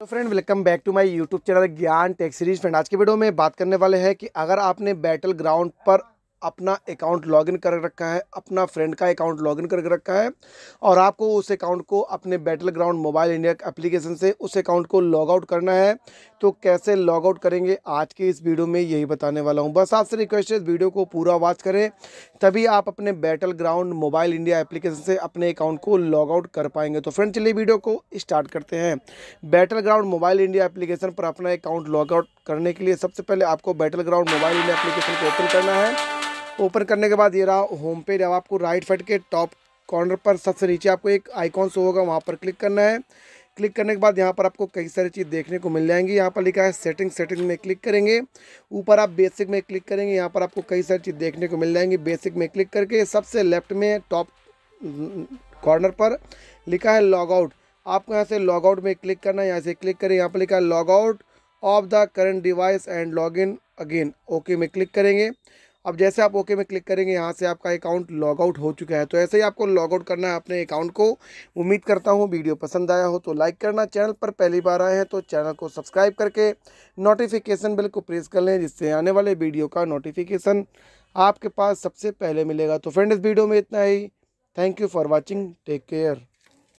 तो friend welcome back to my YouTube channel Gyan tech series friend आज के video में बात करने वाले हैं कि अगर आपने बैटल ग्राउंड पर अपना अकाउंट लॉगिन कर रखा है अपना फ्रेंड का अकाउंट लॉगिन कर रखा है और आपको उस अकाउंट को अपने battleground mobile India application से उस अकाउंट को लॉग आउट करना है तो कैसे लॉग आउट करेंगे आज के इस वीडियो में यही बताने वाला हूँ बस आपसे रिक्वेस्ट है वीडियो को पूरा वॉच करें तभी आप अपने battleground mobile India application से अपने अकाउंट को लॉग आउट कर पाएंगे तो फ्रेंड चलिए वीडियो को स्टार्ट करते हैं battleground mobile India application पर अपना अकाउंट लॉग आउट करने के लिए सबसे पहले आपको battleground mobile India application को ओपन करना है ओपन करने के बाद ये रहा होम पेज अब आपको राइट साइड के टॉप कॉर्नर पर सबसे नीचे आपको एक आइकॉन शो होगा वहाँ पर क्लिक करना है क्लिक करने के बाद यहाँ पर आपको कई सारी चीज़ देखने को मिल जाएंगी यहाँ पर लिखा है सेटिंग सेटिंग में क्लिक करेंगे ऊपर आप बेसिक में क्लिक करेंगे यहाँ पर आपको कई सारी चीज़ देखने को मिल जाएंगी बेसिक में क्लिक करके सबसे लेफ्ट में टॉप कॉर्नर हम्म, पर लिखा है लॉग आउट आपको यहाँ से लॉग आउट में क्लिक करना है यहाँ से क्लिक करें यहाँ पर लिखा है log out of the current device and log in again okay में क्लिक करेंगे अब जैसे आप ओके में क्लिक करेंगे यहाँ से आपका अकाउंट लॉग आउट हो चुका है तो ऐसे ही आपको लॉग आउट करना है अपने अकाउंट को उम्मीद करता हूँ वीडियो पसंद आया हो तो लाइक करना चैनल पर पहली बार आए हैं तो चैनल को सब्सक्राइब करके नोटिफिकेशन बिल को प्रेस कर लें जिससे आने वाले वीडियो का नोटिफिकेशन आपके पास सबसे पहले मिलेगा तो फ्रेंड इस वीडियो में इतना ही thank you for watching take care